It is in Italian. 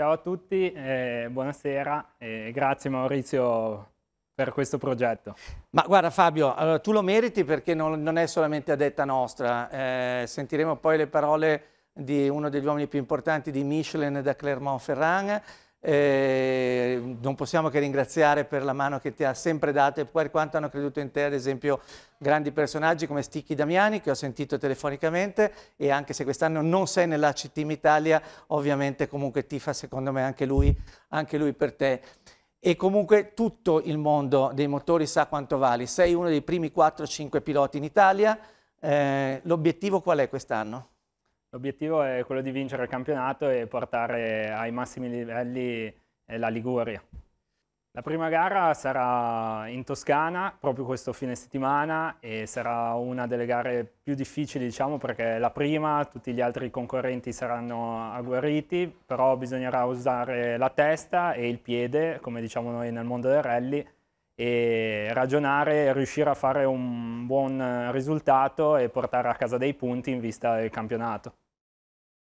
Ciao a tutti, eh, buonasera e grazie Maurizio per questo progetto. Ma guarda Fabio, allora, tu lo meriti perché non, non, è solamente a detta nostra, eh, sentiremo poi le parole di uno degli uomini più importanti di Michelin da Clermont-Ferrand, eh, non possiamo che ringraziare per la mano che ti ha sempre dato e per quanto hanno creduto in te, ad esempio, grandi personaggi come Sticchi Damiani, che ho sentito telefonicamente, e anche se quest'anno non sei nella C Team Italia, ovviamente comunque tifa, secondo me, anche lui, anche lui per te e comunque tutto il mondo dei motori sa quanto vali. Sei uno dei primi 4-5 piloti in Italia. Eh, l'obiettivo qual è quest'anno? L'obiettivo è quello di vincere il campionato e portare ai massimi livelli eh, la Liguria. La prima gara sarà in Toscana, proprio questo fine settimana, e sarà una delle gare più difficili, diciamo, perché è la prima, tutti gli altri concorrenti saranno agguerriti, però bisognerà usare la testa e il piede, come diciamo noi nel mondo del rally, e ragionare e riuscire a fare un buon risultato e portare a casa dei punti in vista del campionato.